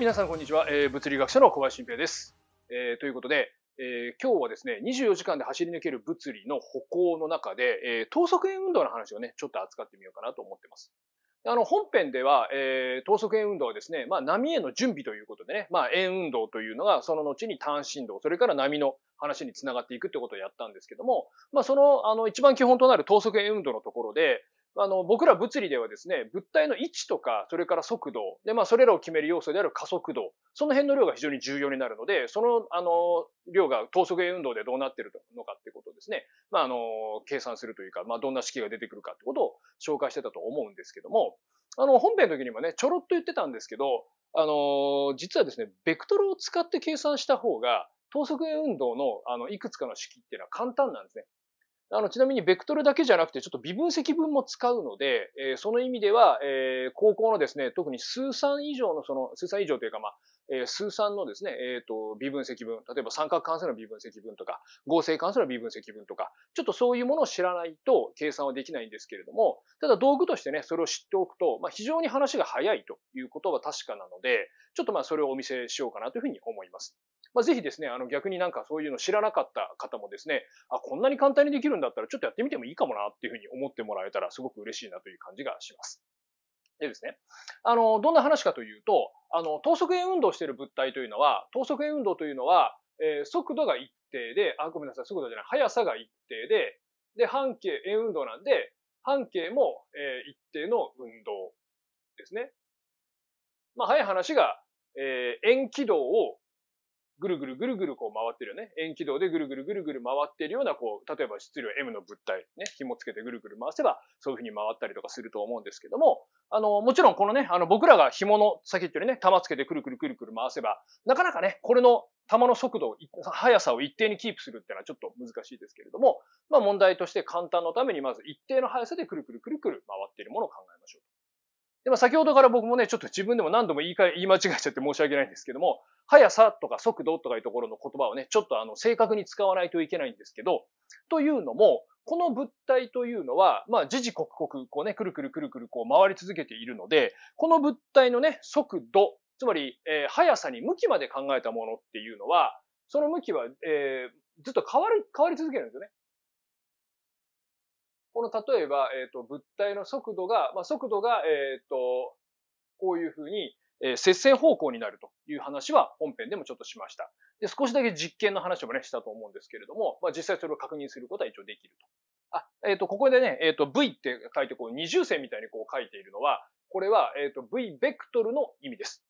皆さんこんにちは。えー、物理学者の小林晋平です。えー、ということで、えー、今日はですね、24時間で走り抜ける物理の歩行の中で、え等速円運動の話をね、ちょっと扱ってみようかなと思ってます。あの、本編では、え等速円運動はですね、まあ、波への準備ということでね、まあ、円運動というのが、その後に単振動、それから波の話につながっていくってことをやったんですけども、まあ、その、あの、一番基本となる等速円運動のところで、あの、僕ら物理ではですね、物体の位置とか、それから速度、で、まあ、それらを決める要素である加速度、その辺の量が非常に重要になるので、その、あの、量が等速円運動でどうなっているのかってことをですね、まあ、あの、計算するというか、まあ、どんな式が出てくるかってことを紹介してたと思うんですけども、あの、本編の時にもね、ちょろっと言ってたんですけど、あの、実はですね、ベクトルを使って計算した方が、等速円運動の、あの、いくつかの式っていうのは簡単なんですね。あの、ちなみにベクトルだけじゃなくて、ちょっと微分積分も使うので、えー、その意味では、えー、高校のですね、特に数3以上の、その、数3以上というか、まあ、えー、数3のですね、えっ、ー、と、微分積分、例えば三角関数の微分積分とか、合成関数の微分積分とか、ちょっとそういうものを知らないと計算はできないんですけれども、ただ道具としてね、それを知っておくと、まあ、非常に話が早いということは確かなので、ちょっとまあ、それをお見せしようかなというふうに思います。まあ、ぜひですね、あの逆になんかそういうの知らなかった方もですね、あ、こんなに簡単にできるんだったらちょっとやってみてもいいかもなっていうふうに思ってもらえたらすごく嬉しいなという感じがします。でですね、あの、どんな話かというと、あの、等速円運動している物体というのは、等速円運動というのは、えー、速度が一定で、あ、ごめんなさい、速度じゃない、速さが一定で、で、半径、円運動なんで、半径も、えー、一定の運動ですね。まあ、早い話が、えー、円軌道をぐるぐるぐるぐるこう回ってるよね。円軌道でぐるぐるぐるぐる回ってるような、こう、例えば質量 M の物体、ね、紐つけてぐるぐる回せば、そういうふうに回ったりとかすると思うんですけども、あの、もちろんこのね、あの、僕らが紐の先っちょにね、玉つけてくるくるくるくる回せば、なかなかね、これの球の速度、速さを一定にキープするっていうのはちょっと難しいですけれども、まあ問題として簡単のためにまず一定の速さでくるくるくるくる回っているものを考えましょう。で、まあ先ほどから僕もね、ちょっと自分でも何度も言い言い間違えちゃって申し訳ないんですけども、速さとか速度とかいうところの言葉をね、ちょっとあの、正確に使わないといけないんですけど、というのも、この物体というのは、まあ、時々刻々、こうね、くるくるくるくるこう回り続けているので、この物体のね、速度、つまり、えー、速さに向きまで考えたものっていうのは、その向きは、えー、ずっと変わり、変わり続けるんですよね。この、例えば、えっ、ー、と、物体の速度が、まあ、速度が、えっ、と、こういうふうに、えー、節方向になるという話は本編でもちょっとしました。で、少しだけ実験の話もね、したと思うんですけれども、まあ、実際それを確認することは一応できると。あ、えっ、ー、と、ここでね、えっ、ー、と、V って書いて、こう、二重線みたいにこう書いているのは、これは、えっ、と、V ベクトルの意味です。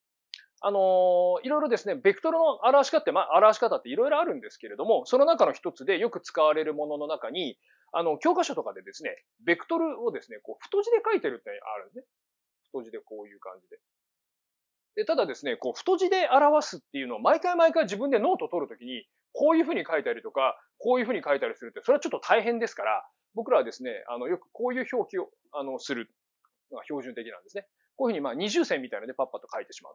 あのいろいろですね、ベクトルの表し方って、まあ、表し方っていろいろあるんですけれども、その中の一つでよく使われるものの中に、あの、教科書とかでですね、ベクトルをですね、こう、太字で書いてるってあるんですね。太字でこういう感じで。で、ただですね、こう、太字で表すっていうのを毎回毎回自分でノートを取るときに、こういうふうに書いたりとか、こういうふうに書いたりするって、それはちょっと大変ですから、僕らはですね、あの、よくこういう表記を、あの、する標準的なんですね。こういうふうに、まあ、二重線みたいなのでパッパと書いてしまう。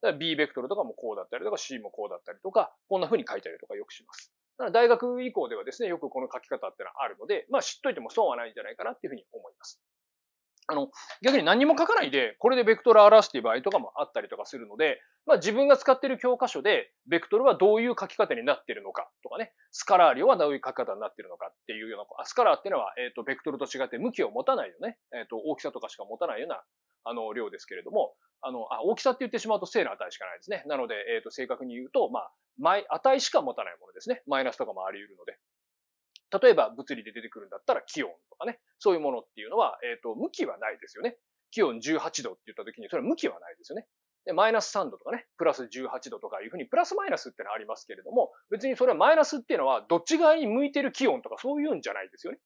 だから B ベクトルとかもこうだったりとか、C もこうだったりとか、こんなふうに書いたりとかよくします。だから大学以降ではですね、よくこの書き方ってのはあるので、まあ、知っといても損はないんじゃないかなっていうふうに思います。あの、逆に何も書かないで、これでベクトルを表すっていう場合とかもあったりとかするので、まあ自分が使っている教科書で、ベクトルはどういう書き方になっているのかとかね、スカラー量はどういう書き方になっているのかっていうような、あスカラーっていうのは、えっ、ー、と、ベクトルと違って向きを持たないよね、えっ、ー、と、大きさとかしか持たないような、あの、量ですけれども、あの、あ、大きさって言ってしまうと正の値しかないですね。なので、えっ、ー、と、正確に言うと、まあ、値しか持たないものですね。マイナスとかもあり得るので。例えば物理で出てくるんだったら気温とかね、そういうものっていうのは、えっ、ー、と、向きはないですよね。気温18度って言った時に、それは向きはないですよね。で、マイナス3度とかね、プラス18度とかいうふうに、プラスマイナスってのはありますけれども、別にそれはマイナスっていうのは、どっち側に向いてる気温とかそういうんじゃないですよね。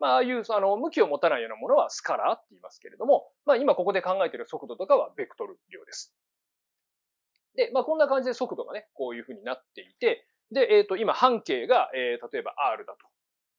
まあ、ああいう、あの、向きを持たないようなものはスカラーって言いますけれども、まあ、今ここで考えている速度とかはベクトル量です。で、まあ、こんな感じで速度がね、こういうふうになっていて、で、えっ、ー、と、今半径が、えー、例えば R だと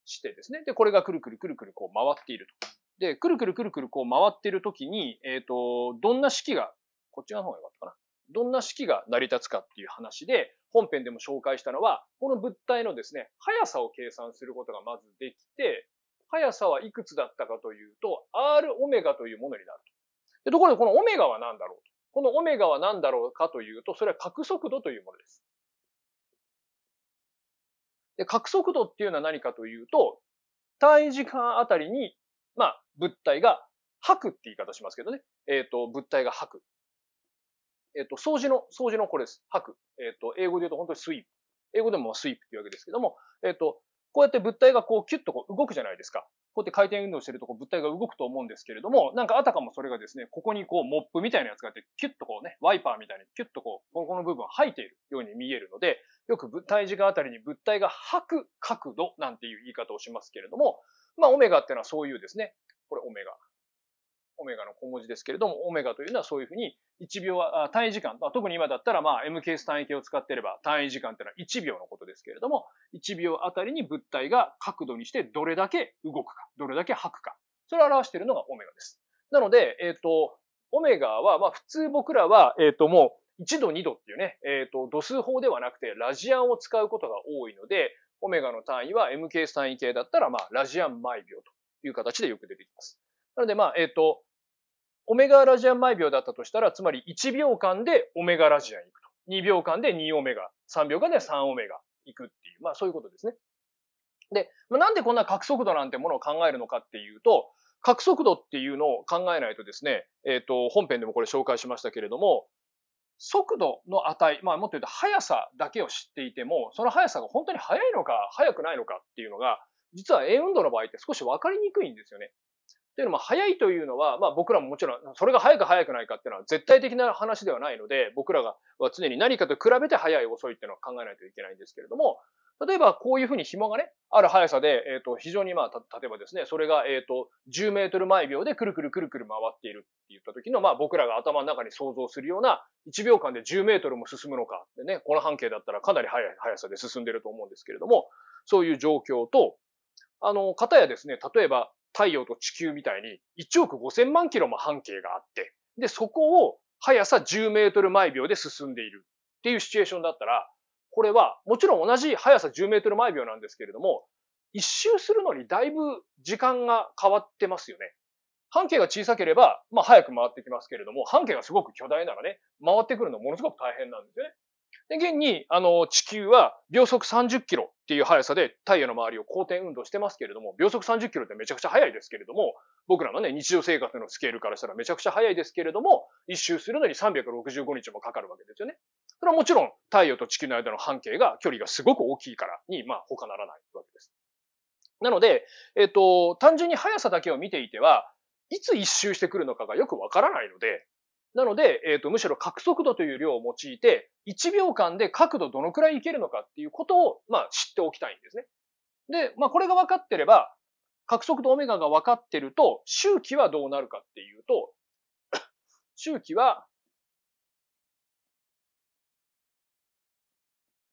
してですね。で、これがくるくるくるくるこう回っていると。で、くるくるくるくるこう回っているときに、えっ、ー、と、どんな式が、こっち側の方が良かったかな。どんな式が成り立つかっていう話で、本編でも紹介したのは、この物体のですね、速さを計算することがまずできて、速さはいくつだったかというと、r オメガというものになると。でところで、このオメガは何だろうと。このオメガは何だろうかというと、それは角速度というものです。で、角速度っていうのは何かというと、単位時間あたりに、まあ、物体が吐くって言い方しますけどね。えっ、ー、と、物体が吐く。えっ、ー、と、掃除の、掃除のこれです。吐く。えっ、ー、と、英語で言うと本当にスイープ。英語でもスイープっていうわけですけども、えっ、と、こうやって物体がこうキュッとこう動くじゃないですか。こうやって回転運動してるとこう物体が動くと思うんですけれども、なんかあたかもそれがですね、ここにこうモップみたいなやつがあって、キュッとこうね、ワイパーみたいにキュッとこう、ここの部分吐いているように見えるので、よく物体軸あたりに物体が吐く角度なんていう言い方をしますけれども、まあオメガっていうのはそういうですね、これオメガ。オメガの小文字ですけれども、オメガというのはそういうふうに1秒は、単位時間、特に今だったらまあ MKS 単位計を使っていれば単位時間というのは1秒のことですけれども、1秒あたりに物体が角度にしてどれだけ動くか、どれだけ吐くか、それを表しているのがオメガです。なので、えっ、ー、と、オメガは、まあ普通僕らは、えっ、ー、ともう1度2度っていうね、えっ、ー、と度数法ではなくてラジアンを使うことが多いので、オメガの単位は MKS 単位系だったら、まあラジアン毎秒という形でよく出てきます。なので、まあ、えっ、と、オメガラジアン毎秒だったとしたら、つまり1秒間でオメガラジアン行くと。2秒間で2オメガ、3秒間で3オメガ行くっていう、まあそういうことですね。で、まあ、なんでこんな角速度なんてものを考えるのかっていうと、角速度っていうのを考えないとですね、えっ、ー、と、本編でもこれ紹介しましたけれども、速度の値、まあもっと言うと速さだけを知っていても、その速さが本当に速いのか速くないのかっていうのが、実は円運動の場合って少し分かりにくいんですよね。っていうのも、早いというのは、まあ僕らももちろん、それが早く早くないかっていうのは絶対的な話ではないので、僕らがは常に何かと比べて早い遅いっていうのは考えないといけないんですけれども、例えばこういうふうに紐がね、ある速さで、えっ、と、非常にまあ、た、例えばですね、それが、えっ、と、10メートル毎秒でくるくるくるくる回っているって言った時の、まあ僕らが頭の中に想像するような、1秒間で10メートルも進むのかってね、この半径だったらかなり速い速さで進んでると思うんですけれども、そういう状況と、あの、方やですね、例えば、太陽と地球みたいに1億5000万キロも半径があって、で、そこを速さ10メートル毎秒で進んでいるっていうシチュエーションだったら、これはもちろん同じ速さ10メートル毎秒なんですけれども、一周するのにだいぶ時間が変わってますよね。半径が小さければ、まあ早く回ってきますけれども、半径がすごく巨大ならね、回ってくるのものすごく大変なんですよね。で、現に、あの、地球は秒速30キロっていう速さで太陽の周りを公転運動してますけれども、秒速30キロってめちゃくちゃ速いですけれども、僕らのね、日常生活のスケールからしたらめちゃくちゃ速いですけれども、一周するのに365日もかかるわけですよね。それはもちろん太陽と地球の間の半径が、距離がすごく大きいからに、まあ他ならないわけです。なので、えっ、と、単純に速さだけを見ていては、いつ一周してくるのかがよくわからないので、なので、えっ、ー、と、むしろ角速度という量を用いて、1秒間で角度どのくらいいけるのかっていうことを、まあ、知っておきたいんですね。で、まあ、これが分かってれば、角速度オメガが分かってると、周期はどうなるかっていうと、周期は、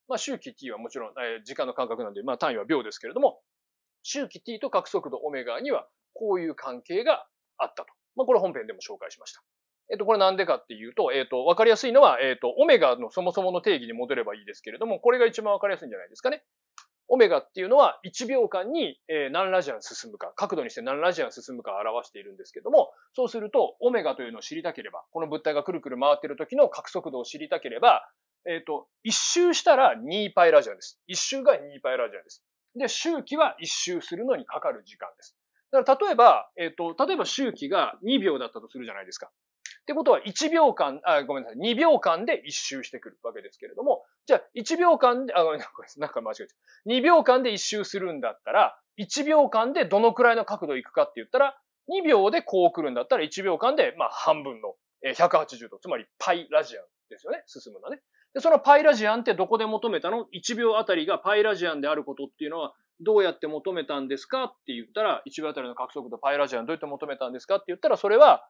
まあ、周期 t はもちろん、えー、時間の間隔なんで、まあ、単位は秒ですけれども、周期 t と角速度オメガにはこういう関係があったと。まあ、これ本編でも紹介しました。えっと、これなんでかっていうと、えっと、わかりやすいのは、えっと、オメガのそもそもの定義に戻ればいいですけれども、これが一番わかりやすいんじゃないですかね。オメガっていうのは1秒間に何ラジアン進むか、角度にして何ラジアン進むかを表しているんですけども、そうすると、オメガというのを知りたければ、この物体がくるくる回っている時の角速度を知りたければ、えっ、と、1周したら 2π ラジアンです。1周が 2π ラジアンです。で、周期は1周するのにかかる時間です。だから例えば、えっ、ー、と、例えば周期が2秒だったとするじゃないですか。ってことは1秒間、あ、ごめんなさい、2秒間で一周してくるわけですけれども、じゃあ1秒間で、あ、ごめんなさい、なんか間違えちゃう。2秒間で一周するんだったら、1秒間でどのくらいの角度いくかって言ったら、2秒でこう来るんだったら1秒間で、まあ半分の180度、つまりパイラジアンですよね、進むのね。で、そのパイラジアンってどこで求めたの ?1 秒あたりがパイラジアンであることっていうのはどうやって求めたんですかって言ったら、1秒あたりの角速度パイラジアンどうやって求めたんですかって言ったら、それは、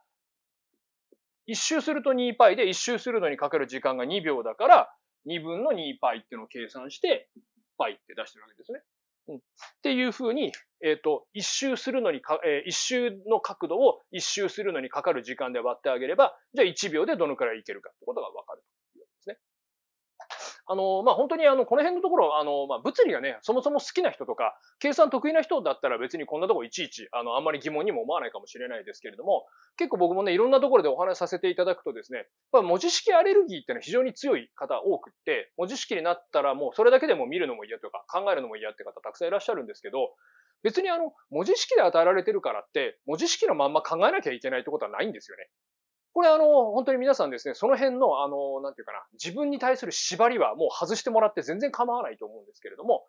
一周すると 2π で、一周するのにかかる時間が2秒だから、2分の 2π っていうのを計算して、π って出してるわけですね。うん、っていうふうに、えっ、ー、と、一周するのにか、えー、一周の角度を一周するのにかかる時間で割ってあげれば、じゃあ1秒でどのくらいいけるかってことがわかる。あの、まあ、本当にあの、この辺のところ、あの、まあ、物理がね、そもそも好きな人とか、計算得意な人だったら別にこんなとこいちいち、あの、あんまり疑問にも思わないかもしれないですけれども、結構僕もね、いろんなところでお話しさせていただくとですね、まあ、文字式アレルギーっていうのは非常に強い方多くって、文字式になったらもうそれだけでも見るのも嫌とか、考えるのも嫌って方たくさんいらっしゃるんですけど、別にあの、文字式で与えられてるからって、文字式のまんま考えなきゃいけないってことはないんですよね。これあの、本当に皆さんですね、その辺のあの、なんていうかな、自分に対する縛りはもう外してもらって全然構わないと思うんですけれども、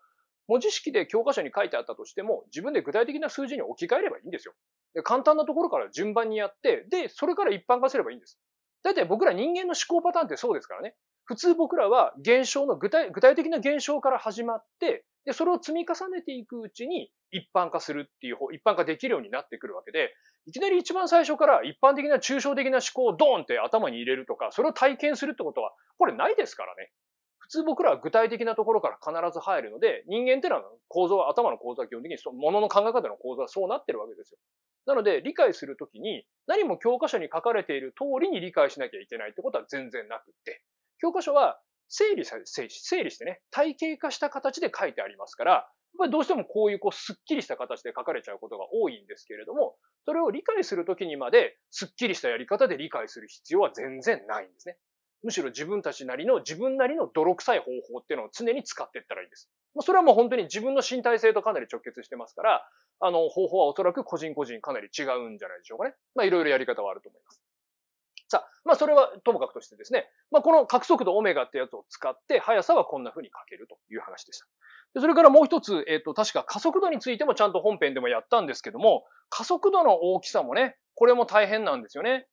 文字式で教科書に書いてあったとしても、自分で具体的な数字に置き換えればいいんですよ。で簡単なところから順番にやって、で、それから一般化すればいいんです。だいたい僕ら人間の思考パターンってそうですからね。普通僕らは現象の具体、具体的な現象から始まって、で、それを積み重ねていくうちに一般化するっていう方、一般化できるようになってくるわけで、いきなり一番最初から一般的な抽象的な思考をドーンって頭に入れるとか、それを体験するってことは、これないですからね。普通僕らは具体的なところから必ず入るので、人間ってのは構造は、頭の構造は基本的にその物の考え方の構造はそうなってるわけですよ。なので、理解するときに何も教科書に書かれている通りに理解しなきゃいけないってことは全然なくって。教科書は整理さ整理してね、体系化した形で書いてありますから、どうしてもこういうこうすっきりした形で書かれちゃうことが多いんですけれども、それを理解するときにまですっきりしたやり方で理解する必要は全然ないんですね。むしろ自分たちなりの、自分なりの泥臭い方法っていうのを常に使っていったらいいです。それはもう本当に自分の身体性とかなり直結してますから、あの、方法はおそらく個人個人かなり違うんじゃないでしょうかね。まあ、いろいろやり方はあると思います。さあ、まあそれはともかくとしてですね、まあこの角速度オメガってやつを使って、速さはこんな風に書けるという話でした。でそれからもう一つ、えっ、ー、と、確か加速度についてもちゃんと本編でもやったんですけども、加速度の大きさもね、これも大変なんですよね。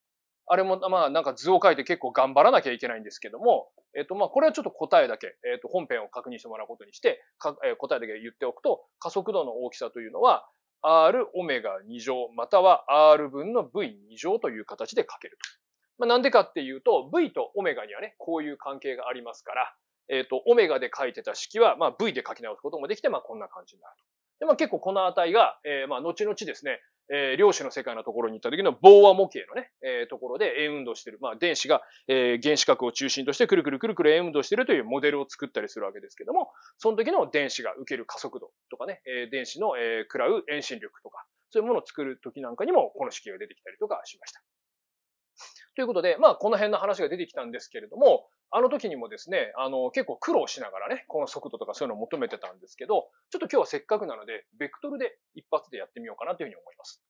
あれも、まあなんか図を書いて結構頑張らなきゃいけないんですけども、えっ、ー、とまあこれはちょっと答えだけ、えっ、ー、と本編を確認してもらうことにして、かえー、答えだけ言っておくと、加速度の大きさというのは、r オメガ2乗または r 分の v2 乗という形で書けると。まあ、なんでかっていうと、V とオメガにはね、こういう関係がありますから、えっ、ー、と、オメガで書いてた式は、まあ、V で書き直すこともできて、まあ、こんな感じになると。で、まあ、結構この値が、えー、まあ、後々ですね、えー、量子の世界のところに行った時の棒和模型のね、えー、ところで円運動してる、まあ、電子が、えー、原子核を中心としてくるくるくるくる円運動してるというモデルを作ったりするわけですけども、その時の電子が受ける加速度とかね、えー、電子の、えー、食らう遠心力とか、そういうものを作る時なんかにもこの式が出てきたりとかしました。ということで、まあ、この辺の話が出てきたんですけれども、あの時にもですね、あの、結構苦労しながらね、この速度とかそういうのを求めてたんですけど、ちょっと今日はせっかくなので、ベクトルで一発でやってみようかなというふうに思います。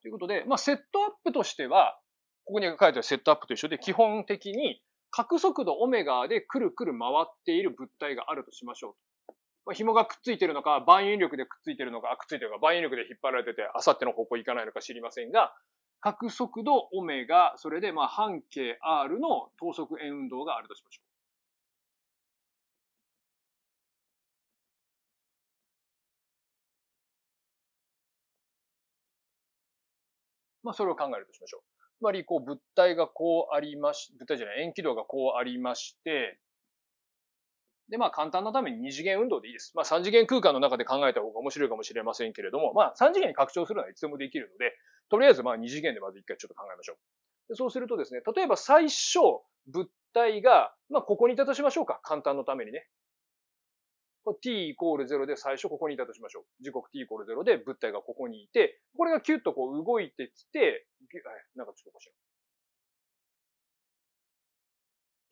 ということで、まあ、セットアップとしては、ここに書いてあるセットアップと一緒で、基本的に角速度オメガでくるくる回っている物体があるとしましょう。まあ、紐がくっついてるのか、万有力でくっついてるのか、くっついてるのか、万有力で引っ張られてて、あさっての方向行かないのか知りませんが、角速度オメガ、それでまあ半径 R の等速円運動があるとしましょう。まあ、それを考えるとしましょう。つまり、こう、物体がこうありまし、物体じゃない、円軌道がこうありまして、で、まあ簡単なために2次元運動でいいです。まあ3次元空間の中で考えた方が面白いかもしれませんけれども、まあ3次元に拡張するのはいつでもできるので、とりあえずまあ2次元でまず一回ちょっと考えましょう。でそうするとですね、例えば最初物体が、まあここにいたとしましょうか。簡単のためにね。t イコール0で最初ここにいたとしましょう。時刻 t イコール0で物体がここにいて、これがキュッとこう動いてきて、なんかちょっとおかしい。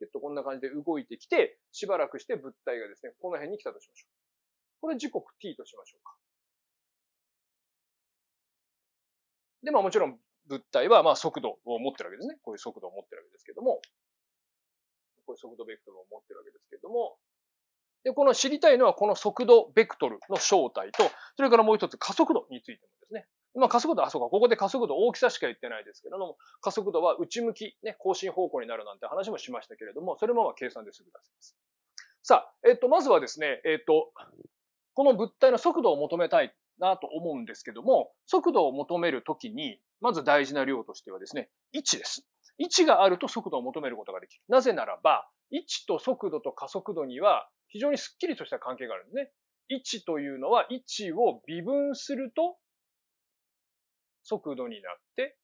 えっとこんな感じで動いてきて、しばらくして物体がですね、この辺に来たとしましょう。これ時刻 t としましょうか。で、まあもちろん物体はまあ速度を持ってるわけですね。こういう速度を持ってるわけですけども、こういう速度ベクトルを持ってるわけですけども、で、この知りたいのはこの速度ベクトルの正体と、それからもう一つ加速度についてもですね。まあ、加速度、あ、そうか、ここで加速度大きさしか言ってないですけれども、加速度は内向き、ね、更新方向になるなんて話もしましたけれども、それもまあ計算ですぐ出せます。さあ、えっと、まずはですね、えっと、この物体の速度を求めたいなと思うんですけども、速度を求めるときに、まず大事な量としてはですね、位置です。位置があると速度を求めることができる。なぜならば、位置と速度と加速度には非常にスッキリとした関係があるんですね。位置というのは位置を微分すると速度になって、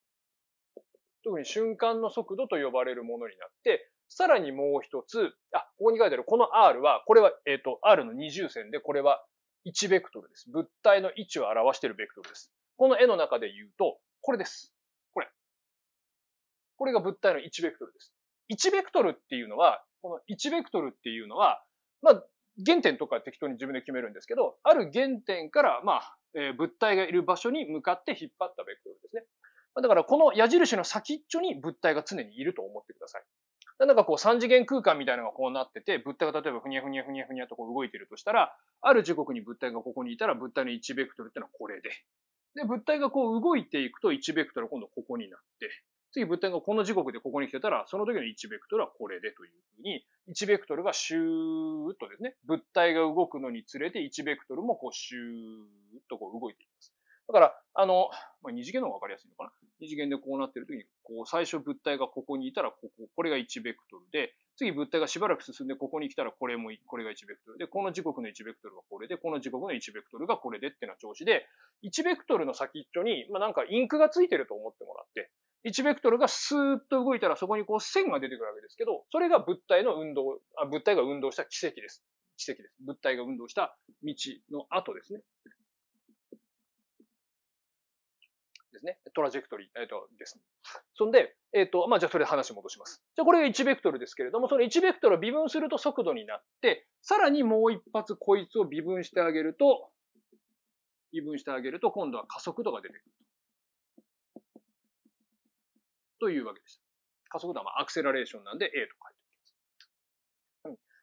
特に瞬間の速度と呼ばれるものになって、さらにもう一つ、あ、ここに書いてあるこの R は、これは、えっ、ー、と、R の二重線で、これは1ベクトルです。物体の位置を表しているベクトルです。この絵の中で言うと、これです。これ。これが物体の1ベクトルです。1ベクトルっていうのは、この1ベクトルっていうのは、まあ、原点とか適当に自分で決めるんですけど、ある原点から、まあ、えー、物体がいる場所に向かって引っ張ったベクトルですね。だからこの矢印の先っちょに物体が常にいると思ってください。なんかこう三次元空間みたいなのがこうなってて、物体が例えばふにゃふにゃふにゃふにゃとこう動いてるとしたら、ある時刻に物体がここにいたら物体の1ベクトルってのはこれで。で、物体がこう動いていくと1ベクトル今度ここになって。次物体がこの時刻でここに来てたら、その時の1ベクトルはこれでというふうに、1ベクトルがシューッとですね、物体が動くのにつれて1ベクトルもこうシューッとこう動いていきます。だから、あの、まあ、二次元の方がわかりやすいのかな。二次元でこうなってるときに、こう、最初物体がここにいたら、ここ、これが1ベクトルで、次物体がしばらく進んでここに来たらこれも、これが1ベクトルで、この時刻の1ベクトルがこれで、この時刻の1ベクトルがこれでっていうのは調子で、1ベクトルの先っちょに、まあ、なんかインクがついてると思ってもらって、1ベクトルがスーッと動いたらそこにこう線が出てくるわけですけど、それが物体の運動、あ物体が運動した奇跡です。奇跡です。物体が運動した道の後ですね。ですね。トラジェクトリー、えっ、と、です、ね。そんで、えっ、と、まあ、じゃあそれで話戻します。じゃあこれが1ベクトルですけれども、その1ベクトルを微分すると速度になって、さらにもう一発こいつを微分してあげると、微分してあげると今度は加速度が出てくる。というわけです。加速度はまあアクセラレーションなんで A と書いて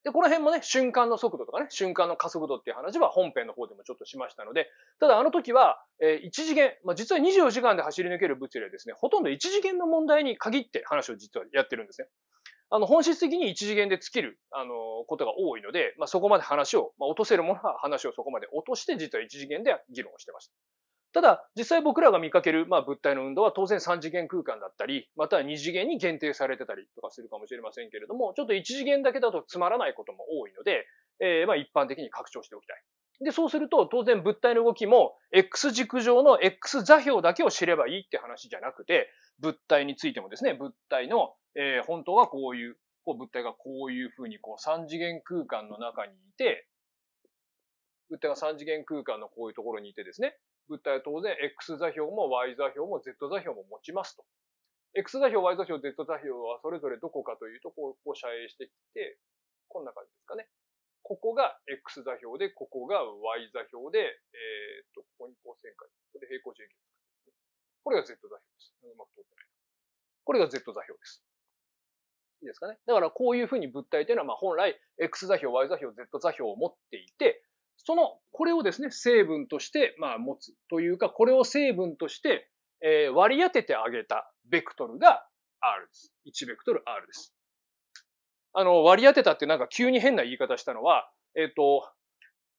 で、この辺もね、瞬間の速度とかね、瞬間の加速度っていう話は本編の方でもちょっとしましたので、ただあの時は、えー、1次元、まあ、実は24時間で走り抜ける物理はですね、ほとんど1次元の問題に限って話を実はやってるんですね。あの、本質的に1次元で尽きる、あの、ことが多いので、まあ、そこまで話を、まあ、落とせるものは話をそこまで落として、実は1次元で議論をしてました。ただ、実際僕らが見かける、まあ、物体の運動は当然3次元空間だったり、または2次元に限定されてたりとかするかもしれませんけれども、ちょっと1次元だけだとつまらないことも多いので、えー、まあ一般的に拡張しておきたい。で、そうすると当然物体の動きも X 軸上の X 座標だけを知ればいいって話じゃなくて、物体についてもですね、物体の、えー、本当はこういう、こう物体がこういうふうにこう3次元空間の中にいて、物体が3次元空間のこういうところにいてですね、物体は当然 X 座標も Y 座標も Z 座標も持ちますと。X 座標、Y 座標、Z 座標はそれぞれどこかというと、こう、遮影してきて、こんな感じですかね。ここが X 座標で、ここが Y 座標で、えー、っと、ここにこう線回、ここで平行四辺形これが Z 座標です。うまく通ってない。これが Z 座標です。いいですかね。だからこういうふうに物体というのは、まあ本来 X 座標、Y 座標、Z 座標を持っていて、その、これをですね、成分として、まあ、持つというか、これを成分として、えー、割り当ててあげたベクトルが R です。1ベクトル R です。あの、割り当てたってなんか急に変な言い方したのは、えっ、ー、と、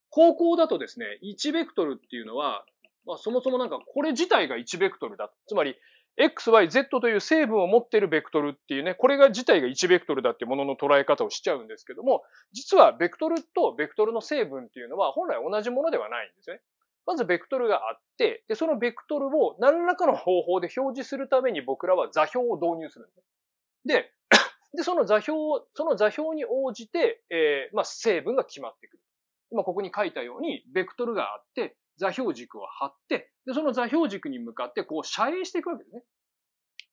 高校だとですね、1ベクトルっていうのは、まあ、そもそもなんかこれ自体が1ベクトルだ。つまり、XYZ という成分を持っているベクトルっていうね、これが自体が1ベクトルだってものの捉え方をしちゃうんですけども、実はベクトルとベクトルの成分っていうのは本来同じものではないんですよね。まずベクトルがあって、で、そのベクトルを何らかの方法で表示するために僕らは座標を導入するんです。で、で、その座標を、その座標に応じて、えー、まあ、成分が決まってくる。今ここに書いたように、ベクトルがあって、座標軸を張って、で、その座標軸に向かってこう遮影していくわけですね。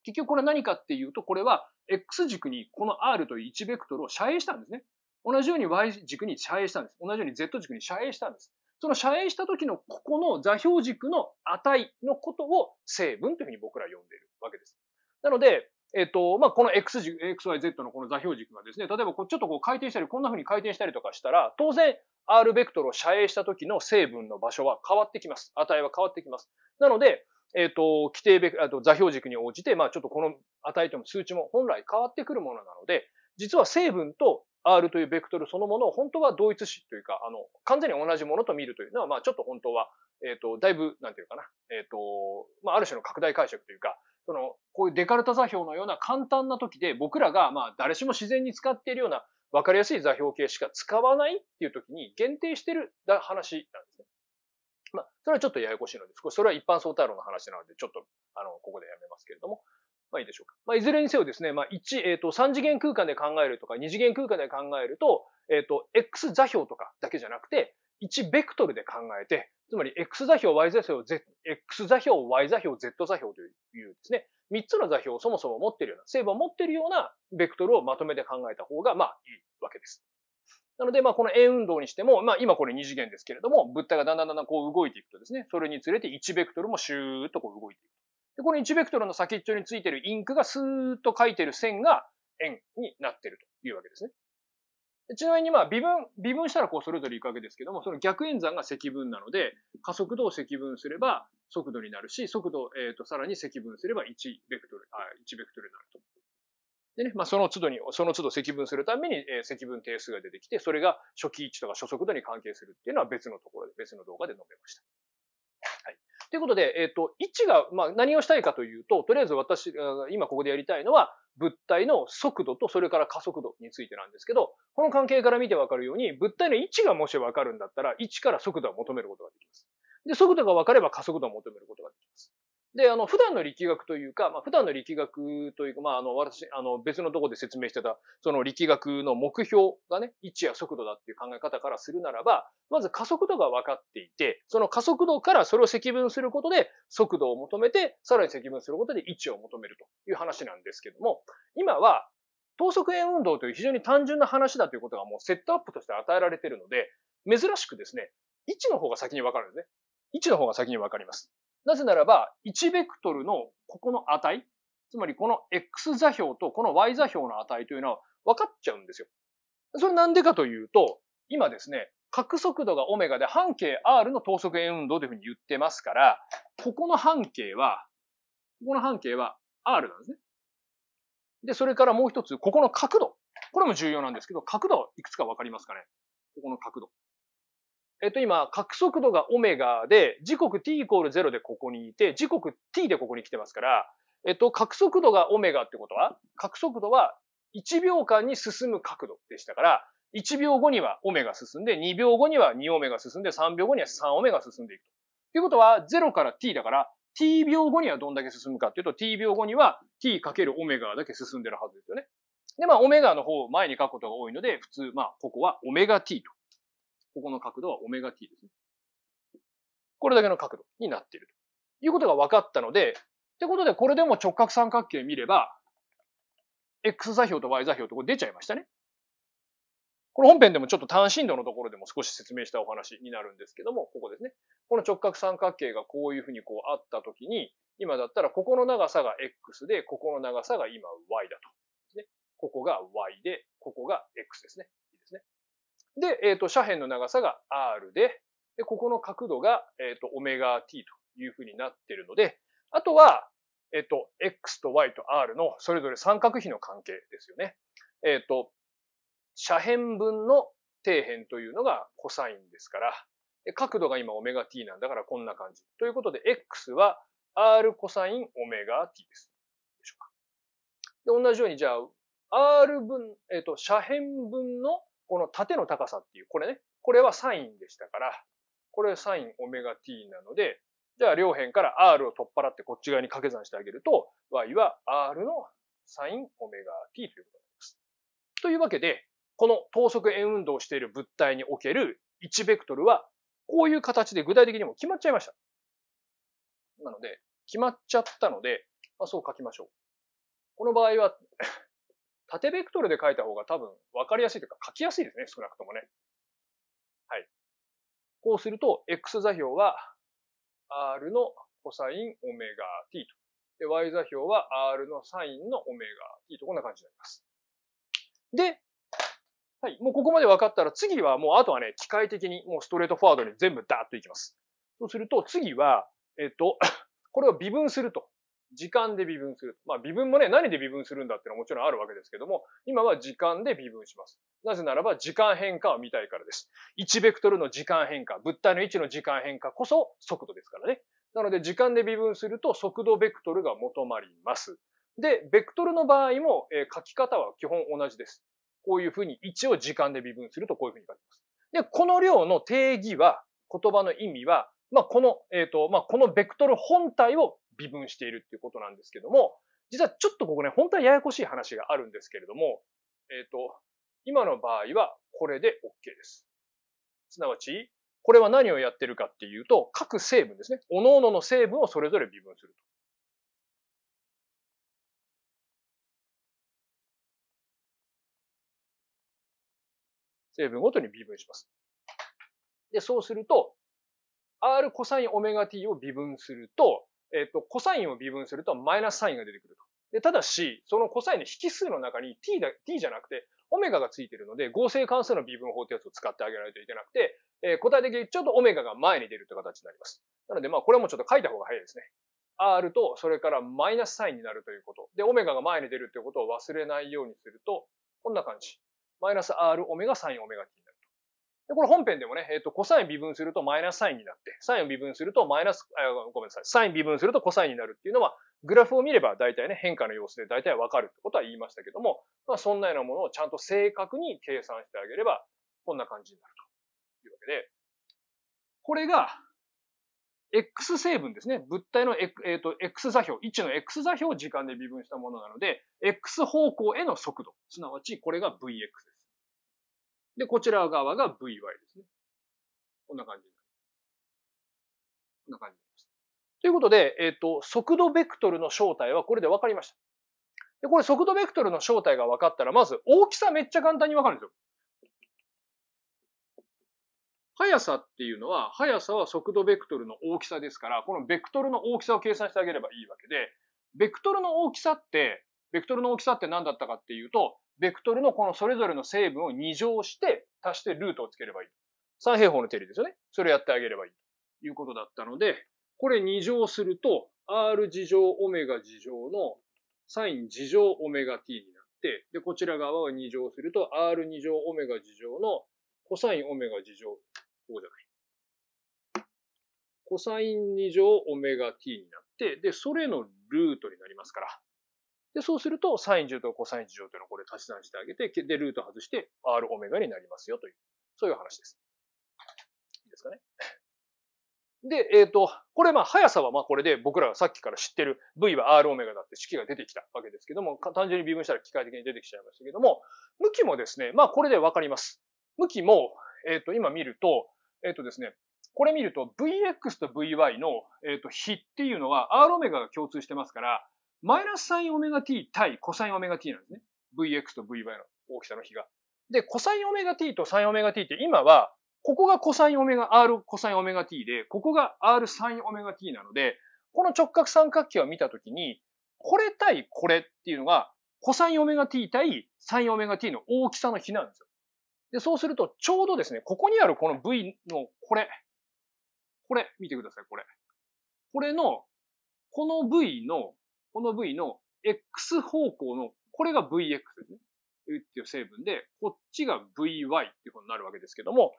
結局これは何かっていうと、これは X 軸にこの R という1ベクトルを遮影したんですね。同じように Y 軸に遮影したんです。同じように Z 軸に遮影したんです。その遮影した時のここの座標軸の値のことを成分というふうに僕ら呼んでいるわけです。なので、えっと、まあ、この X 軸、XYZ のこの座標軸がですね、例えばこうちょっとこう回転したり、こんな風に回転したりとかしたら、当然 R ベクトルを遮影した時の成分の場所は変わってきます。値は変わってきます。なので、えっ、と、規定ベク、あと座標軸に応じて、まあ、ちょっとこの値との数値も本来変わってくるものなので、実は成分と R というベクトルそのものを本当は同一視というか、あの、完全に同じものと見るというのは、まあ、ちょっと本当は、えっ、ー、と、だいぶ、なんていうかな、えっ、ー、と、まあ、ある種の拡大解釈というか、その、こういうデカルタ座標のような簡単な時で、僕らが、まあ、誰しも自然に使っているような分かりやすい座標系しか使わないっていう時に限定してる話なんですね。まあ、それはちょっとややこしいので、少しそれは一般相対論の話なので、ちょっと、あの、ここでやめますけれども。まあいいでしょうか。まあ、いずれにせよですね、まあ、1、えっ、ー、と、3次元空間で考えるとか、2次元空間で考えると、えっ、ー、と、X 座標とかだけじゃなくて、1ベクトルで考えて、つまり X 座標、Y 座標、Z、X 座標、Y 座標、Z 座標というですね、3つの座標をそもそも持っているような、成分を持っているようなベクトルをまとめて考えた方が、まあ、いいわけです。なので、まあ、この円運動にしても、まあ、今これ2次元ですけれども、物体がだんだんだんだんこう動いていくとですね、それにつれて1ベクトルもシューッとこう動いていく。で、この1ベクトルの先っちょについているインクがスーッと書いている線が円になっているというわけですね。ちなみにまあ微分、微分したらこうそれぞれいくわけですけども、その逆演算が積分なので、加速度を積分すれば速度になるし、速度、えっ、ー、と、さらに積分すれば1ベクトル、あ、1ベクトルになると。でね、まあその都度に、その都度積分するために、えー、積分定数が出てきて、それが初期位置とか初速度に関係するっていうのは別のところで、別の動画で述べました。ということで、えっ、ー、と、置が、まあ、何をしたいかというと、とりあえず私、今ここでやりたいのは、物体の速度とそれから加速度についてなんですけど、この関係から見てわかるように、物体の位置がもしわかるんだったら、1から速度を求めることができます。で、速度がわかれば加速度を求めることで、あの、普段の力学というか、まあ、普段の力学というか、まあ、あの、私、あの、別のところで説明してた、その力学の目標がね、位置や速度だっていう考え方からするならば、まず加速度が分かっていて、その加速度からそれを積分することで、速度を求めて、さらに積分することで位置を求めるという話なんですけども、今は、等速円運動という非常に単純な話だということがもうセットアップとして与えられているので、珍しくですね、位置の方が先に分かるんですね。位置の方が先に分かります。なぜならば、1ベクトルのここの値、つまりこの X 座標とこの Y 座標の値というのは分かっちゃうんですよ。それなんでかというと、今ですね、角速度がオメガで半径 R の等速円運動というふうに言ってますから、ここの半径は、ここの半径は R なんですね。で、それからもう一つ、ここの角度。これも重要なんですけど、角度いくつか分かりますかねここの角度。えっと今、角速度がオメガで、時刻 t イコール0でここにいて、時刻 t でここに来てますから、えっと、角速度がオメガってことは、角速度は1秒間に進む角度でしたから、1秒後にはオメガ進んで、2秒後には2オメガ進んで、3秒後には3オメガ進んでいくと。いうことは、0から t だから、t 秒後にはどんだけ進むかっていうと、t 秒後には t かけるオメガだけ進んでるはずですよね。で、まあ、オメガの方を前に書くことが多いので、普通、まあ、ここはオメガ t とここの角度はオメガ t ですね。これだけの角度になっているということが分かったので、ってことでこれでも直角三角形見れば、x 座標と y 座標とこれ出ちゃいましたね。これ本編でもちょっと単振動のところでも少し説明したお話になるんですけども、ここですね。この直角三角形がこういうふうにこうあったときに、今だったらここの長さが x で、ここの長さが今 y だと。ね、ここが y で、ここが x ですね。で、えっ、ー、と、斜辺の長さが r で、で、ここの角度が、えっ、ー、と、オメガ t というふうになってるので、あとは、えっ、ー、と、x と y と r のそれぞれ三角比の関係ですよね。えっ、と、斜辺分の底辺というのがコサインですから、で角度が今オメガ t なんだからこんな感じ。ということで、x は r コサインオメガ t です。でしょうか。で、同じように、じゃあ、r 分、えっ、と、斜辺分のこの縦の高さっていう、これね、これはサインでしたから、これサインオメガ t なので、じゃあ両辺から r を取っ払ってこっち側に掛け算してあげると、y は r のサインオメガ t ということになります。というわけで、この等速円運動している物体における1ベクトルは、こういう形で具体的にも決まっちゃいました。なので、決まっちゃったので、まあ、そう書きましょう。この場合は縦ベクトルで書いた方が多分分かりやすいというか書きやすいですね、少なくともね。はい。こうすると、x 座標は r のコサインオメガ t と。で、y 座標は r のサインのオメガ t とこんな感じになります。で、はい。もうここまで分かったら次はもうあとはね、機械的にもうストレートフォワードに全部ダーッといきます。そうすると次は、えっと、これを微分すると。時間で微分する。まあ、微分もね、何で微分するんだっていうのはもちろんあるわけですけども、今は時間で微分します。なぜならば、時間変化を見たいからです。1ベクトルの時間変化、物体の位置の時間変化こそ速度ですからね。なので、時間で微分すると速度ベクトルが求まります。で、ベクトルの場合も、え書き方は基本同じです。こういうふうに置を時間で微分するとこういうふうに書きます。で、この量の定義は、言葉の意味は、まあ、この、えっ、ー、と、まあ、このベクトル本体を微分しているっていうことなんですけども、実はちょっとここね、本当はややこしい話があるんですけれども、えっ、ー、と、今の場合はこれで OK です。すなわち、これは何をやってるかっていうと、各成分ですね。各々の成分をそれぞれ微分すると。成分ごとに微分します。で、そうすると、r コサインオメガ t を微分すると、えっ、と、コサインを微分するとマイナスサインが出てくると。で、ただし、そのコサインの引数の中に t だ、t じゃなくて、オメガがついてるので、合成関数の微分法ってやつを使ってあげないといけなくて、えー、答え的にちょっとオメガが前に出るという形になります。なので、まあ、これもちょっと書いた方が早いですね。r と、それからマイナスサインになるということ。で、オメガが前に出るということを忘れないようにすると、こんな感じ。マイナス r オメガサインオメガ t。で、これ本編でもね、えっ、ー、と、コサイン微分するとマイナスサインになって、サインを微分するとマイナス、ごめんなさい、サイン微分するとコサインになるっていうのは、グラフを見れば大体ね、変化の様子で大体わかるってことは言いましたけども、まあ、そんなようなものをちゃんと正確に計算してあげれば、こんな感じになるというわけで、これが、X 成分ですね。物体の、えー、と X 座標、位置の X 座標を時間で微分したものなので、X 方向への速度、すなわちこれが Vx です。で、こちら側が VY ですね。こんな感じこんな感じということで、えっ、ー、と、速度ベクトルの正体はこれで分かりました。で、これ速度ベクトルの正体が分かったら、まず大きさめっちゃ簡単に分かるんですよ。速さっていうのは、速さは速度ベクトルの大きさですから、このベクトルの大きさを計算してあげればいいわけで、ベクトルの大きさって、ベクトルの大きさって何だったかっていうと、ベクトルのこのそれぞれの成分を2乗して足してルートをつければいい。三平方の定理ですよね。それをやってあげればいい。ということだったので、これ2乗すると、r 事乗オメガ事乗のサイン事乗オメガ t になって、で、こちら側は2乗すると、r2 乗オメガ事乗のコサインオメガ事乗、こうじゃない。コサイン2乗オメガ t になって、で、それのルートになりますから。で、そうすると、サイン10とコサイン10というのをこれ足し算してあげて、で、ルート外して、r オメガになりますよという、そういう話です。いいですかね。で、えっ、ー、と、これまあ速さはまあこれで僕らがさっきから知ってる V は R オメガだって式が出てきたわけですけども、単純に微分したら機械的に出てきちゃいましたけども、向きもですね、まあこれでわかります。向きも、えっ、ー、と今見ると、えっ、ー、とですね、これ見ると VX と VY の、えー、と比っていうのは R オメガが共通してますから、マイナスサインオメガ t 対コサインオメガ t なんですね。vx と vy の大きさの比が。で、コサインオメガ t とサインオメガ t って今は、ここがコサインオメガ r コサインオメガ t で、ここが r サインオメガ t なので、この直角三角形を見たときに、これ対これっていうのが、コサインオメガ t 対サインオメガ t の大きさの比なんですよ。で、そうすると、ちょうどですね、ここにあるこの v のこれ、これ、見てください、これ。これの、この v のこの部位の X 方向の、これが VX ですね。っていう成分で、こっちが VY っていうことになるわけですけども、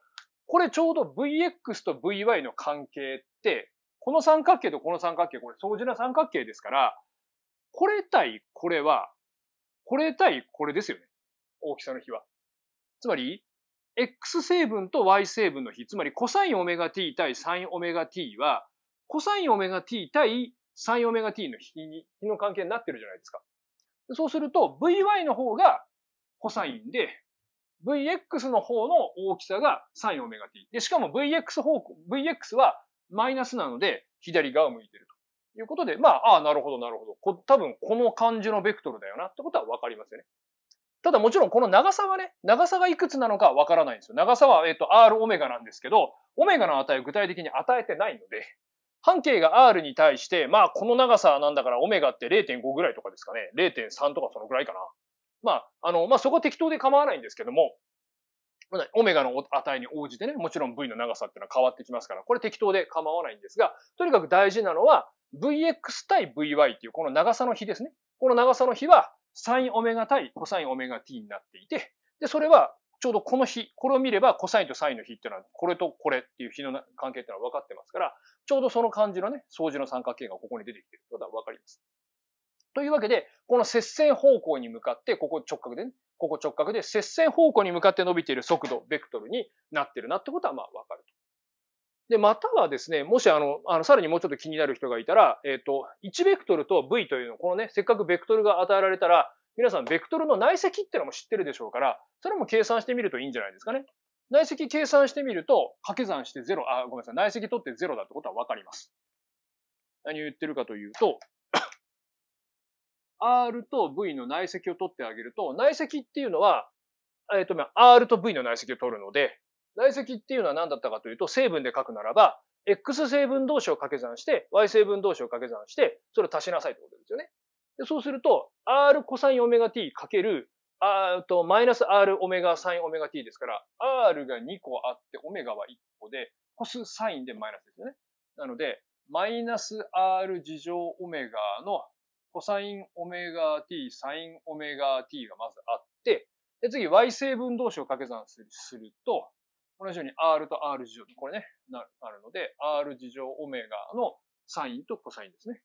これちょうど VX と VY の関係って、この三角形とこの三角形、これ相似な三角形ですから、これ対これは、これ対これですよね。大きさの比は。つまり、X 成分と Y 成分の比、つまり c o s i n オメガ t 対 sin オメガ t は、c o s i n オメガ t 対3オメガ T の比の関係になってるじゃないですか。そうすると、Vy の方がコサインで、Vx の方の大きさが sin オメガ t。で、しかも Vx 方向、Vx はマイナスなので、左側を向いてるということで、まあ、ああ、なるほど、なるほど。こ多分、この感じのベクトルだよなってことはわかりますよね。ただもちろんこの長さはね、長さがいくつなのかわからないんですよ。長さは、えっ、と、r オメガなんですけど、オメガの値を具体的に与えてないので、半径が R に対して、まあこの長さなんだからオメガって0.5ぐらいとかですかね。0.3とかそのぐらいかな。まあ、あの、まあそこは適当で構わないんですけども、オメガの値に応じてね、もちろん V の長さっていうのは変わってきますから、これ適当で構わないんですが、とにかく大事なのは VX 対 VY っていうこの長さの比ですね。この長さの比は sin オメガ対 cos オメガ t になっていて、で、それはちょうどこの日、これを見れば、コサインとサインの日っていうのは、これとこれっていう日の関係っていうのは分かってますから、ちょうどその感じのね、相似の三角形がここに出てきてることは分かります。というわけで、この接線方向に向かって、ここ直角でね、ここ直角で接線方向に向かって伸びている速度、ベクトルになってるなってことは、まあ分かると。で、またはですね、もしあの、あの、さらにもうちょっと気になる人がいたら、えっ、ー、と、1ベクトルと V というの、このね、せっかくベクトルが与えられたら、皆さん、ベクトルの内積ってのも知ってるでしょうから、それも計算してみるといいんじゃないですかね。内積計算してみると、掛け算して0、あ、ごめんなさい、内積取って0だってことはわかります。何を言ってるかというと、R と V の内積を取ってあげると、内積っていうのは、えっ、ー、と、R と V の内積を取るので、内積っていうのは何だったかというと、成分で書くならば、X 成分同士を掛け算して、Y 成分同士を掛け算して、それを足しなさいってことですよね。でそうすると、r コサインオメガ t かける、あと、マイナス r オメガサインオメガ t ですから、r が2個あって、オメガは1個で、コスサインでマイナスですよね。なので、マイナス r 事乗オメガのコサインオメガ t サインオメガ t がまずあって、で次 y 成分同士を掛け算すると、同じように r と r 事乗、これね、なるので、r 事乗オメガのサインとコサインですね。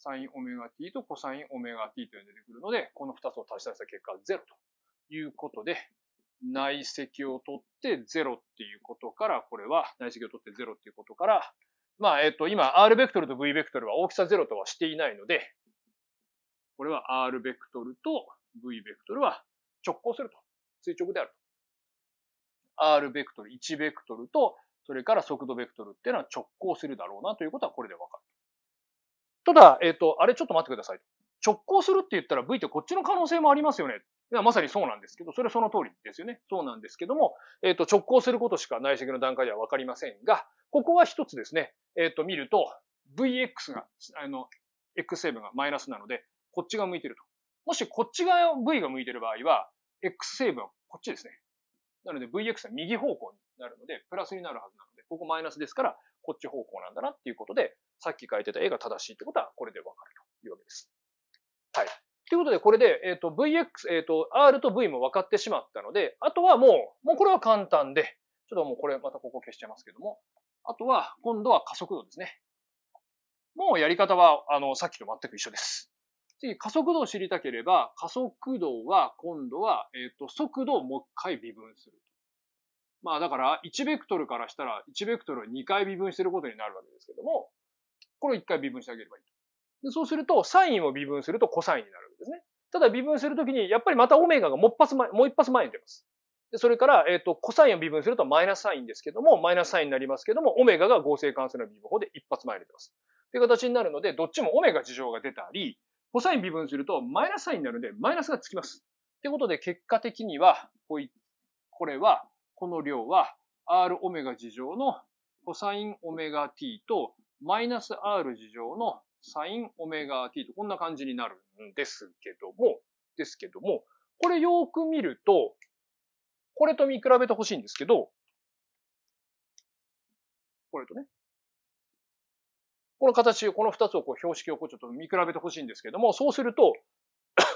サインオメガ t とコサインオメガ t というのが出てくるので、この2つを足し算した結果は0ということで、内積を取って0っていうことから、これは内積を取って0っていうことから、まあ、えっと、今、r ベクトルと v ベクトルは大きさ0とはしていないので、これは r ベクトルと v ベクトルは直行すると。垂直であると。r ベクトル、1ベクトルと、それから速度ベクトルっていうのは直行するだろうなということはこれでわかる。ただ、えっ、ー、と、あれちょっと待ってください。直行するって言ったら V ってこっちの可能性もありますよね。いやまさにそうなんですけど、それはその通りですよね。そうなんですけども、えっ、ー、と、直行することしか内積の段階ではわかりませんが、ここは一つですね、えっ、ー、と、見ると、VX が、あの、X 成分がマイナスなので、こっちが向いてると。もしこっち側 V が向いてる場合は、X 成分はこっちですね。なので VX は右方向になるので、プラスになるはずなので、ここマイナスですから、こっち方向なんだなっていうことで、さっき書いてた絵が正しいってことはこれでわかるというわけです。はい。ということで、これで、えっ、ー、と、VX、えっ、ー、と、R と V も分かってしまったので、あとはもう、もうこれは簡単で、ちょっともうこれまたここ消しちゃいますけども、あとは、今度は加速度ですね。もうやり方は、あの、さっきと全く一緒です。次、加速度を知りたければ、加速度は今度は、えっ、ー、と、速度をもう一回微分するまあだから1ベクトルからしたら1ベクトルを2回微分してることになるわけですけども、これを1回微分してあげればいいでそうすると、サインを微分するとコサインになるわけですね。ただ微分するときに、やっぱりまたオメガがもう一発前、もう一発前に出ます。で、それから、えっ、ー、と、コサインを微分するとマイナスサインですけども、マイナスサインになりますけども、オメガが合成関数の微分法で一発前に出ます。という形になるので、どっちもオメガ事情が出たり、コサイン微分するとマイナスサインになるので、マイナスがつきます。ってことで、結果的には、こい、これは、この量は r オメガ事乗のコサインオメガ t とマイナス r 事乗のサインオメガ t とこんな感じになるんですけども、ですけども、これよく見ると、これと見比べてほしいんですけど、これとね、この形、この二つをこう標識をこうちょっと見比べてほしいんですけども、そうすると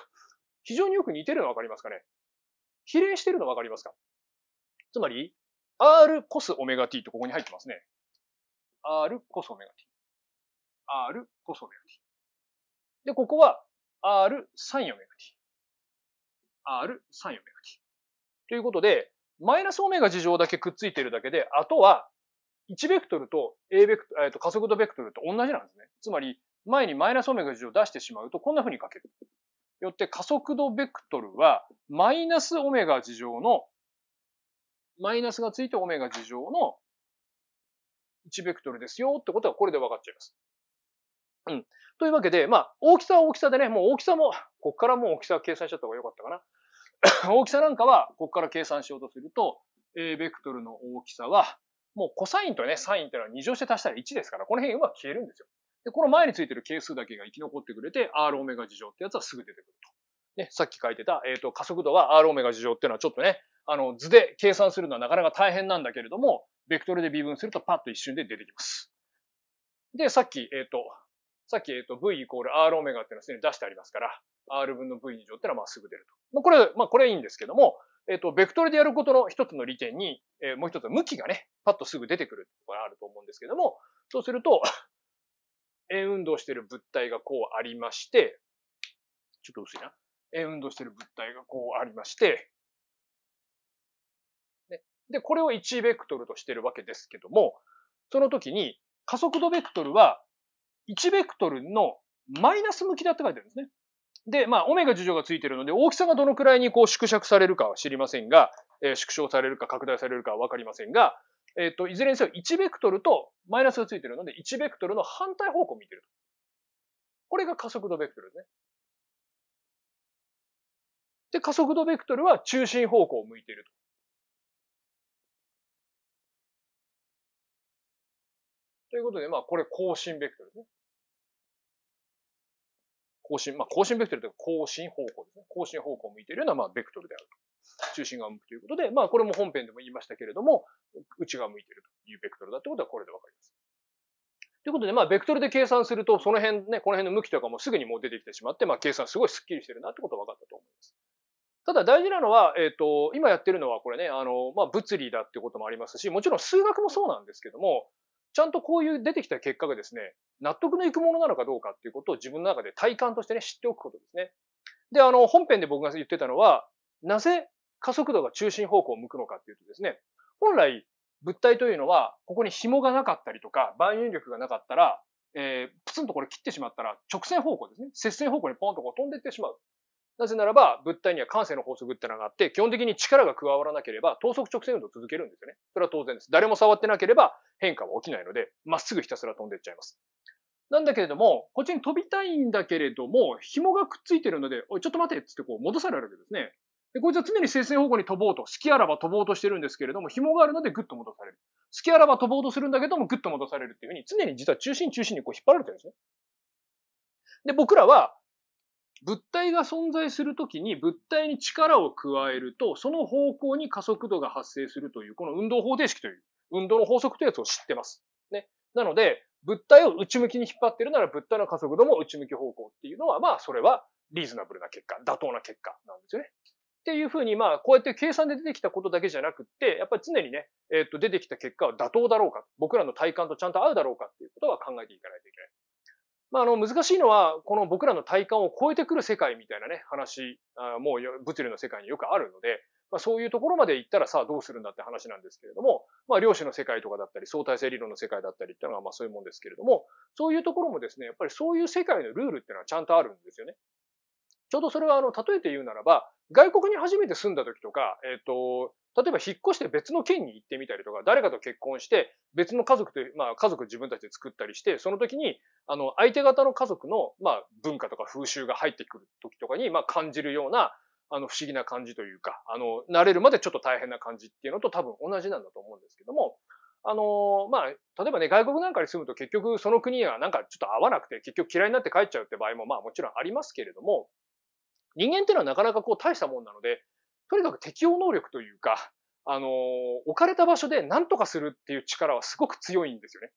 非常によく似てるのわかりますかね比例してるのわかりますかつまり、R コスオメガ t ってここに入ってますね。R コスオメガ t。R コスオメガ t。で、ここは R サインオメガ t。R サインオメガ t。ということで、マイナスオメガ事乗だけくっついてるだけで、あとは1ベクトルと A ベクトル、えっと、加速度ベクトルと同じなんですね。つまり、前にマイナスオメガ事乗を出してしまうと、こんな風に書ける。よって加速度ベクトルは、マイナスオメガ事乗のマイナスがついてオメガ事乗の1ベクトルですよってことがこれで分かっちゃいます。うん。というわけで、まあ、大きさは大きさでね、もう大きさも、こっからもう大きさ計算しちゃった方が良かったかな。大きさなんかは、こっから計算しようとすると、A ベクトルの大きさは、もうコサインとね、サインってのは2乗して足したら1ですから、この辺うまく消えるんですよ。で、この前についてる係数だけが生き残ってくれて、r オメガ事乗ってやつはすぐ出てくると。ね、さっき書いてた、えっ、ー、と、加速度は r オメガ事乗っていうのはちょっとね、あの、図で計算するのはなかなか大変なんだけれども、ベクトルで微分するとパッと一瞬で出てきます。で、さっき、えっ、ー、と、さっき、えっ、ー、と、v イコール r オメガっていうのはすでに出してありますから、r 分の v 二乗ってのはまっすぐ出ると。まあ、これ、まあ、これはいいんですけども、えっ、ー、と、ベクトルでやることの一つの利点に、えー、もう一つ向きがね、パッとすぐ出てくるところがあると思うんですけども、そうすると、円運動してる物体がこうありまして、ちょっと薄いな。円運動してる物体がこうありまして、で、これを1ベクトルとしてるわけですけども、その時に加速度ベクトルは1ベクトルのマイナス向きだって書いてあるんですね。で、まあ、オメガ受乗がついてるので、大きさがどのくらいにこう縮尺されるかは知りませんが、えー、縮小されるか拡大されるかはわかりませんが、えっ、ー、と、いずれにせよ1ベクトルとマイナスがついてるので、1ベクトルの反対方向を見てると。これが加速度ベクトルですね。で、加速度ベクトルは中心方向を向いていると。ということで、まあ、これ更新ベクトルね。更新、まあ、更新ベクトルというか、更新方向ですね。更新方向を向いているような、まあ、ベクトルであると。中心側を向くということで、まあ、これも本編でも言いましたけれども、内側向いているというベクトルだということは、これでわかります。ということで、まあ、ベクトルで計算すると、その辺ね、この辺の向きとかもすぐにもう出てきてしまって、まあ、計算すごいスッキリしてるなってことが分かったと思います。ただ大事なのは、えっ、ー、と、今やってるのはこれね、あの、まあ、物理だってこともありますし、もちろん数学もそうなんですけども、ちゃんとこういう出てきた結果がですね、納得のいくものなのかどうかっていうことを自分の中で体感としてね、知っておくことですね。で、あの、本編で僕が言ってたのは、なぜ加速度が中心方向を向くのかっていうとですね、本来物体というのは、ここに紐がなかったりとか、万有力がなかったら、えー、プツンとこれ切ってしまったら、直線方向ですね。接線方向にポンとこう飛んでいってしまう。なぜならば、物体には感性の法則ってのがあって、基本的に力が加わらなければ、等速直線運動を続けるんですよね。それは当然です。誰も触ってなければ変化は起きないので、まっすぐひたすら飛んでいっちゃいます。なんだけれども、こっちに飛びたいんだけれども、紐がくっついてるので、おい、ちょっと待てっつってこう戻されるわけですね。で、こいつは常に生成方向に飛ぼうと、隙あらば飛ぼうとしてるんですけれども、紐があるのでグッと戻される。隙あらば飛ぼうとするんだけども、グッと戻されるっていうふうに、常に実は中心中心にこう引っ張られてるんですね。で、僕らは、物体が存在するときに物体に力を加えると、その方向に加速度が発生するという、この運動方程式という、運動の法則というやつを知ってます。ね。なので、物体を内向きに引っ張ってるなら物体の加速度も内向き方向っていうのは、まあ、それはリーズナブルな結果、妥当な結果なんですよね。っていうふうに、まあ、こうやって計算で出てきたことだけじゃなくって、やっぱり常にね、えっ、ー、と、出てきた結果は妥当だろうか、僕らの体感とちゃんと合うだろうかっていうことは考えていかないといけない。まあ、あの難しいのは、この僕らの体感を超えてくる世界みたいなね、話、もう物理の世界によくあるので、まあ、そういうところまで行ったらさあどうするんだって話なんですけれども、まあ、量子の世界とかだったり、相対性理論の世界だったりっていうのはまあそういうもんですけれども、そういうところもですね、やっぱりそういう世界のルールっていうのはちゃんとあるんですよね。ちょうどそれはあの、例えて言うならば、外国に初めて住んだ時とか、えっ、ー、と、例えば引っ越して別の県に行ってみたりとか、誰かと結婚して、別の家族と、まあ家族自分たちで作ったりして、その時に、あの、相手方の家族の、まあ文化とか風習が入ってくる時とかに、まあ感じるような、あの、不思議な感じというか、あの、慣れるまでちょっと大変な感じっていうのと多分同じなんだと思うんですけども、あの、まあ、例えばね、外国なんかに住むと結局その国はなんかちょっと合わなくて、結局嫌いになって帰っちゃうって場合も、まあもちろんありますけれども、人間っていうのはなかなかこう大したもんなので、とにかく適応能力というか、あの、置かれた場所で何とかするっていう力はすごく強いんですよね。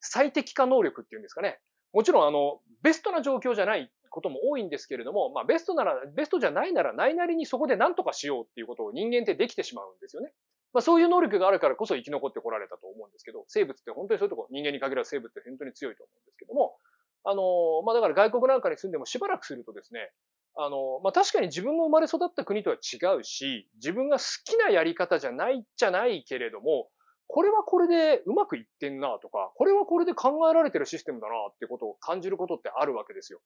最適化能力っていうんですかね。もちろん、あの、ベストな状況じゃないことも多いんですけれども、まあ、ベストなら、ベストじゃないならないなりにそこで何とかしようっていうことを人間ってできてしまうんですよね。まあ、そういう能力があるからこそ生き残ってこられたと思うんですけど、生物って本当にそういうとこ、人間に限らず生物って本当に強いと思うんですけども、あの、まあ、だから外国なんかに住んでもしばらくするとですね、あの、まあ、確かに自分の生まれ育った国とは違うし、自分が好きなやり方じゃないじゃないけれども、これはこれでうまくいってんなとか、これはこれで考えられてるシステムだなってことを感じることってあるわけですよ。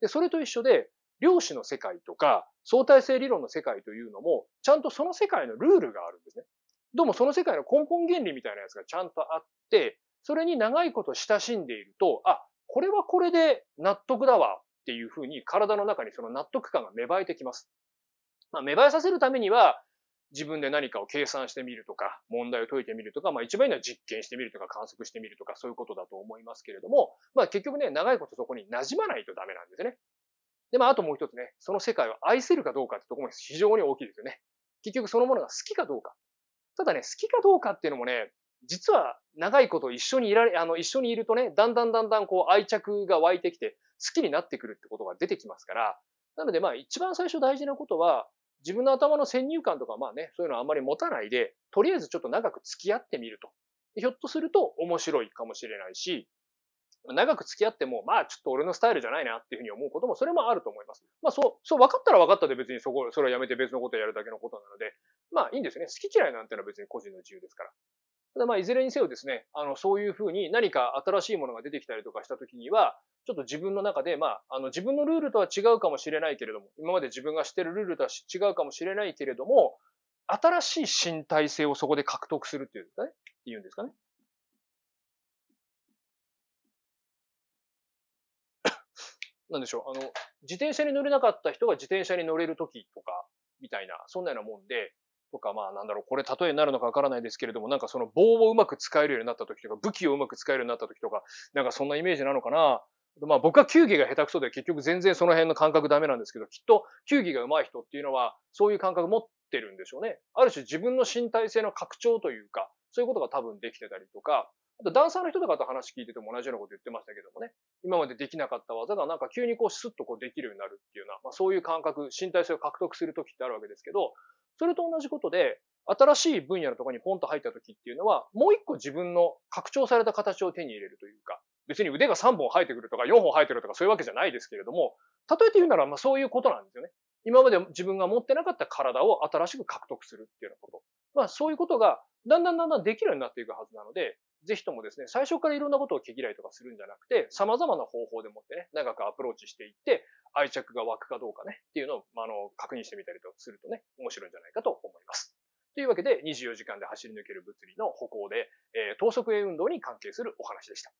で、それと一緒で、量子の世界とか相対性理論の世界というのも、ちゃんとその世界のルールがあるんですね。どうもその世界の根本原理みたいなやつがちゃんとあって、それに長いこと親しんでいると、あ、これはこれで納得だわっていうふうに体の中にその納得感が芽生えてきます。まあ、芽生えさせるためには、自分で何かを計算してみるとか、問題を解いてみるとか、まあ一番いいのは実験してみるとか、観測してみるとか、そういうことだと思いますけれども、まあ結局ね、長いことそこに馴染まないとダメなんですね。で、まああともう一つね、その世界を愛せるかどうかってところも非常に大きいですよね。結局そのものが好きかどうか。ただね、好きかどうかっていうのもね、実は長いこと一緒にいられ、あの、一緒にいるとね、だんだんだんだんこう愛着が湧いてきて、好きになってくるってことが出てきますから、なのでまあ一番最初大事なことは、自分の頭の先入観とかまあね、そういうのはあんまり持たないで、とりあえずちょっと長く付き合ってみると。ひょっとすると面白いかもしれないし、長く付き合っても、まあちょっと俺のスタイルじゃないなっていうふうに思うことも、それもあると思います。まあそう、そう分かったら分かったで別にそこ、それをやめて別のことをやるだけのことなので、まあいいんですね。好き嫌いなんてのは別に個人の自由ですから。ただまあいずれにせよですね、あのそういうふうに何か新しいものが出てきたりとかした時には、ちょっと自分の中で、まあ、あの自分のルールとは違うかもしれないけれども、今まで自分がしてるルールとは違うかもしれないけれども、新しい身体性をそこで獲得するっていうんですかね。っていうんですかね。なんでしょう。あの、自転車に乗れなかった人が自転車に乗れる時とか、みたいな、そんなようなもんで、とか、まあなんだろう、これ例えになるのかわからないですけれども、なんかその棒をうまく使えるようになった時とか、武器をうまく使えるようになった時とか、なんかそんなイメージなのかな。まあ僕は球技が下手くそで結局全然その辺の感覚ダメなんですけど、きっと球技が上手い人っていうのはそういう感覚持ってるんでしょうね。ある種自分の身体性の拡張というか、そういうことが多分できてたりとか、あとダンサーの人とかと話聞いてても同じようなこと言ってましたけどもね、今までできなかった技がなんか急にこうスッとこうできるようになるっていうような、まあ、そういう感覚、身体性を獲得するときってあるわけですけど、それと同じことで、新しい分野のところにポンと入った時っていうのは、もう一個自分の拡張された形を手に入れるというか、別に腕が3本生えてくるとか4本生えてるとかそういうわけじゃないですけれども、例えて言うならまあそういうことなんですよね。今まで自分が持ってなかった体を新しく獲得するっていうようなこと。まあそういうことがだんだんだんだんできるようになっていくはずなので、ぜひともですね、最初からいろんなことを毛嫌いとかするんじゃなくて、様々な方法でもってね、長くアプローチしていって、愛着が湧くかどうかね、っていうのを、まあ、あの、確認してみたりとするとね、面白いんじゃないかと思います。というわけで、24時間で走り抜ける物理の歩行で、えー、等速円運動に関係するお話でした。